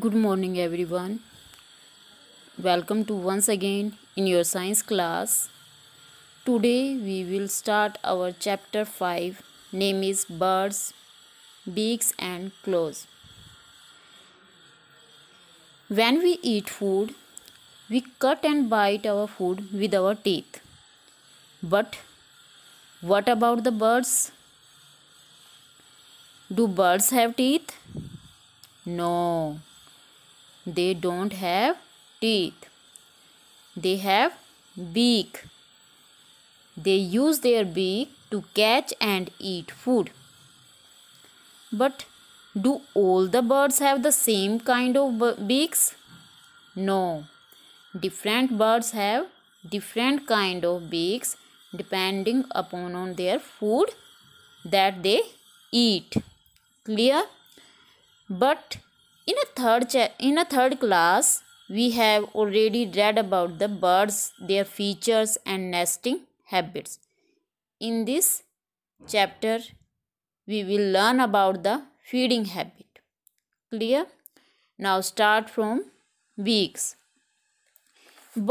good morning everyone welcome to once again in your science class today we will start our chapter 5 name is birds beaks and claws when we eat food we cut and bite our food with our teeth but what about the birds do birds have teeth no they don't have teeth. They have beak. They use their beak to catch and eat food. But do all the birds have the same kind of beaks? No. Different birds have different kind of beaks depending upon on their food that they eat. Clear? But in a third in a third class we have already read about the birds their features and nesting habits in this chapter we will learn about the feeding habit clear now start from beaks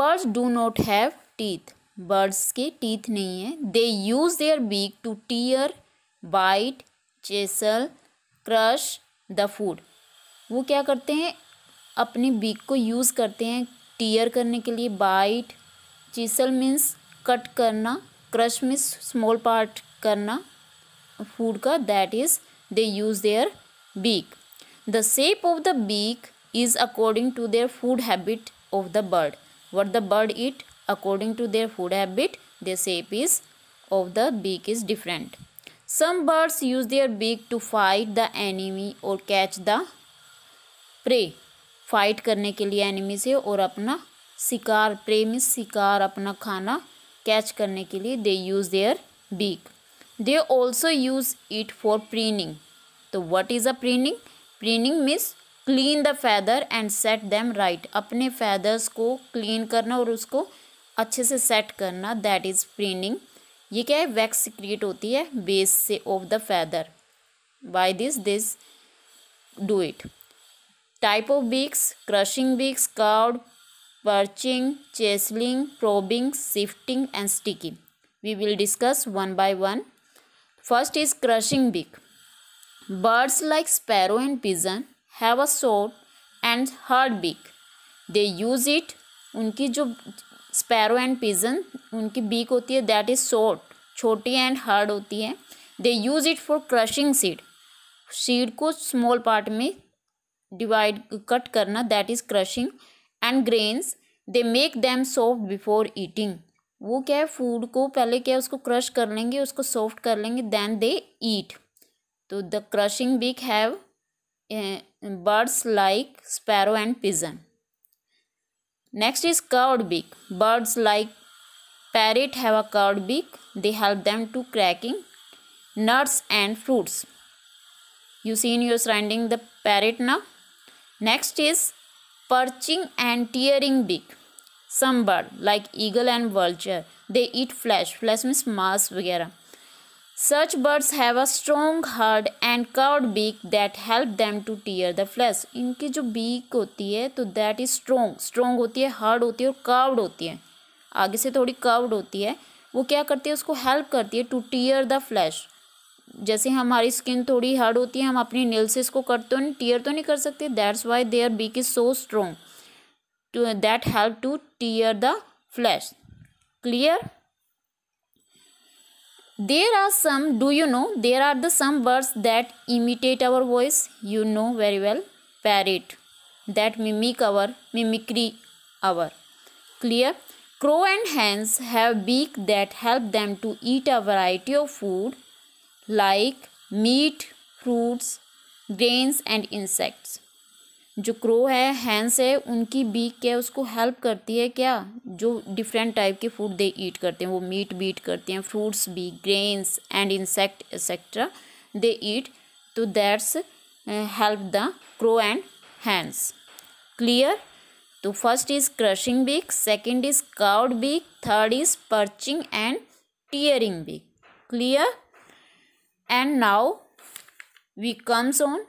birds do not have teeth Birds के teeth नहीं They use their beak to tear, bite, chisel, crush the food. वो क्या करते हैं अपनी beak को use करते हैं टीयर करने के लिए बाइट चीसल मीन्स कट करना क्रश मीन्स स्मॉल पार्ट करना फूड का that is they use their beak the shape of the beak is according to their food habit of the bird what the bird eat according to their food habit the shape is of the beak is different some birds use their beak to fight the enemy और catch the prey fight करने के लिए enemy से और अपना शिकार pray means शिकार अपना खाना कैच करने के लिए they use their beak they also use it for preening तो what is a preening preening means clean the feather and set them right अपने फैदर्स को क्लीन करना और उसको अच्छे से सेट करना दैट इज़ प्रीनिंग ये क्या है वैक्स क्रिएट होती है बेस से of the feather by this this do it type of beaks crushing beaks curved perching chiselling probing shifting and sticking we will discuss one by one first is crushing beak birds like sparrow and pigeon have a short and hard beak they use it उनकी जो sparrow and pigeon उनकी beak होती है that is short छोटी and hard होती है they use it for crushing seed seed को small part में डिवाइड कट करना that is crushing and grains they make them soft before eating वो क्या है फूड को पहले क्या है उसको क्रश कर लेंगे उसको सॉफ्ट कर लेंगे दैन दे ईट तो the crushing beak have birds like sparrow and pigeon next is curved beak birds like parrot have a curved beak they help them to cracking nuts and fruits you see in your surrounding the parrot now next is perching and tearing big some bird like eagle and vulture they eat flesh flesh means मास वगैरह such birds have a strong hard and curved beak that help them to tear the flesh इनकी जो beak होती है तो that is strong strong होती है hard होती है और कर्ड होती है आगे से थोड़ी कर्ड होती है वो क्या करती है उसको हेल्प करती है टू टीयर द फ्लैश जैसे हमारी स्किन थोड़ी हार्ड होती है हम अपनी नेल्स को कट तो नहीं टीयर तो नहीं कर सकते that's why their beak is so strong to that help to tear the flesh clear there are some do you know there are the some birds that imitate our voice you know very well parrot that mimic our mimicry our clear crow and hens have beak that help them to eat a variety of food like meat fruits grains and insects जो crow है hens है उनकी beak क्या है उसको help करती है क्या जो डिफरेंट टाइप के फूड दे ईट करते हैं वो मीट बीट करते हैं फ्रूट्स भी grains and insect etcetera they eat तो that's help the crow and hens clear तो first is crushing beak second is curved beak third is perching and tearing beak clear and now we comes on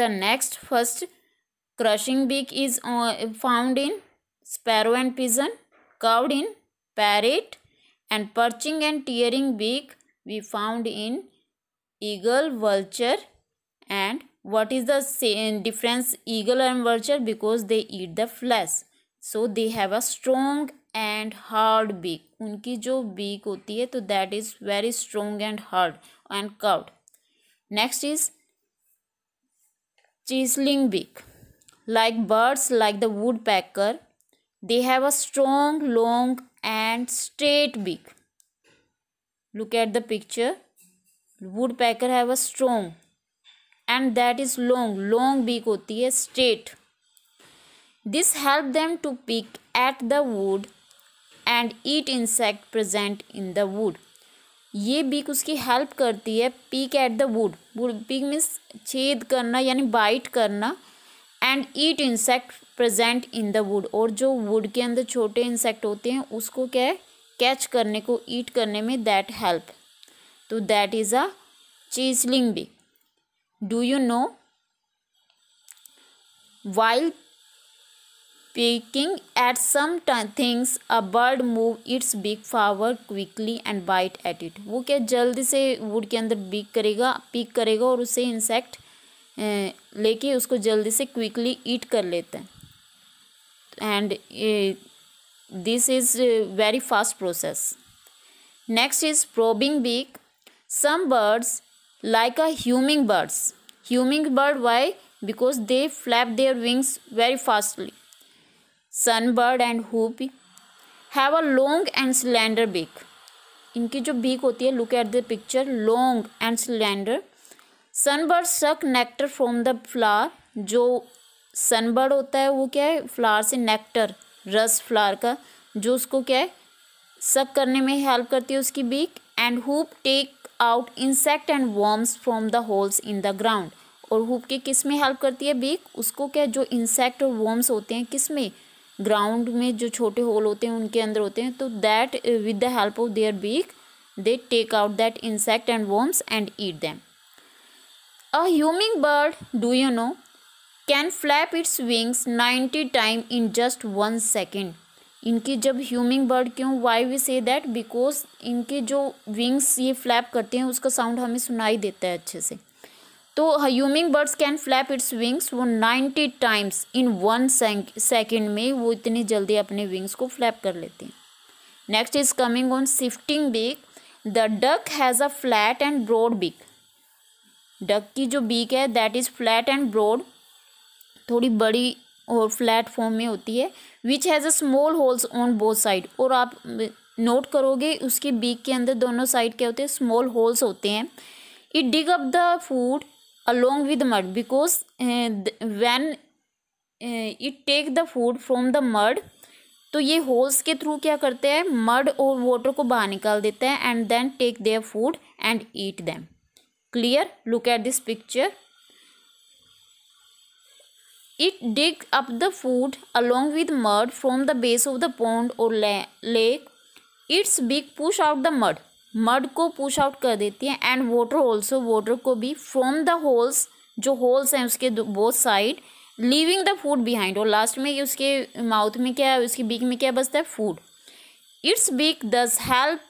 the next first crushing beak is uh, found in sparrow and pigeon curved in parrot and perching and tearing beak we found in eagle vulture and what is the same difference eagle and vulture because they eat the flesh so they have a strong and hard beak. उनकी जो beak होती है तो that is very strong and hard and curved next is chiselling like birds like the woodpecker they have a strong long and straight beak look at the picture woodpecker have a strong and that is long long beak hoti hai straight this help them to pick at the wood and eat insect present in the wood ये beak उसकी help करती है pick at the wood wood pick means छेद करना यानी bite करना and eat insect present in the wood और जो वुड के अंदर छोटे इंसेक्ट होते हैं उसको क्या है कैच करने को ईट करने में दैट हेल्प तो that is a chiselling beak do you know while picking at some things a bird move its beak forward quickly and bite at it वो क्या जल्दी से वुड के अंदर बिक करेगा पिक करेगा और उसे इंसेक्ट अं, लेके उसको जल्दी से क्विकली ईट कर लेते हैं and this is very fast process next is probing beak some birds like a humming birds humming bird why because they flap their wings very fastly sunbird and hoopoe have a long and cylinder beak इनकी जो beak होती है look at the picture long and cylinder sunbird suck nectar from the flower जो sunbird होता है वो क्या है फ्लावर से नेक्टर रस फ्लावर का जो उसको क्या है सक करने में हेल्प करती है उसकी beak and hoopoe take out insect and worms from the holes in the ground और हुप के किस में हेल्प करती है बीक उसको क्या जो इंसेक्ट और वॉर्म्स होते हैं किस में ग्राउंड में जो छोटे होल होते हैं उनके अंदर होते हैं तो that with the help of their beak they take out that insect and worms and eat them a humming bird do you know can flap its wings ninety time in just one second इनकी जब humming bird क्यों why we say that because इनके जो wings ये flap करते हैं उसका sound हमें सुनाई देता है अच्छे से तो humming birds can flap its wings वो ninety times in one second में वो इतनी जल्दी अपने विंग्स को फ्लैप कर लेते हैं next is coming on shifting beak the duck has a flat and broad beak duck की जो बीक है that is flat and broad थोड़ी बड़ी और फ्लैट फॉर्म में होती है which has a small holes on both side और आप नोट करोगे उसकी बीक के अंदर दोनों साइड क्या होते हैं स्मॉल होल्स होते हैं it dig up the food along with mud because when it take the food from the mud तो ये होल्स के थ्रू क्या करते हैं मड और वाटर को बाहर निकाल देते हैं and then take their food and eat them clear look at this picture it dig up the food along with mud from the base of the pond और lake its big push out the mud mud को push out कर देती है and water also water को भी from the holes जो holes हैं उसके both side leaving the food behind और लास्ट में उसके माउथ में क्या है उसकी बीक में क्या बचता है food its beak thus help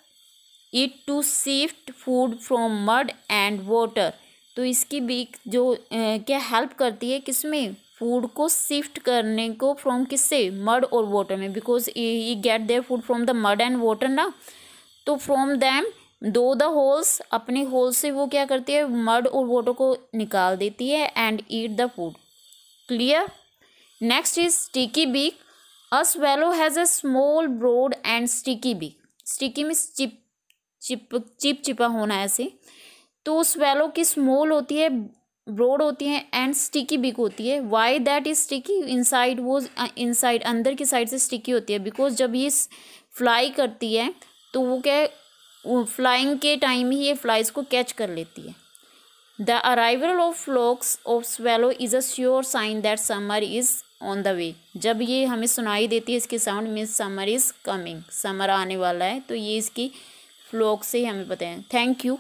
it to shift food from mud and water तो इसकी बीक जो ए, क्या हेल्प करती है किसमें फूड को सिफ्ट करने को फ्रॉम किससे मड और वाटर में because he get their food from the mud and water ना तो from them though the holes अपने होल से वो क्या करती है मर्ड और वोटो को निकाल देती है and eat the food clear next is sticky beak a swallow has a small broad and sticky beak sticky में चिप चिप चिप चिपा होना ऐसे तो स्वेलो की स्मॉल होती है ब्रोड होती है एंड स्टिकी बिक होती है why that is sticky inside वो इनसाइड अंदर की साइड से स्टिकी होती है बिकॉज जब ये फ्लाई करती है तो वो क्या फ्लाइंग के टाइम ही ये फ्लाइज को कैच कर लेती है the arrival of flocks of swallow is a sure sign that summer is on the way जब ये हमें सुनाई देती है इसकी sound means summer is coming summer आने वाला है तो ये इसकी फ्लॉक से ही हमें पता है थैंक यू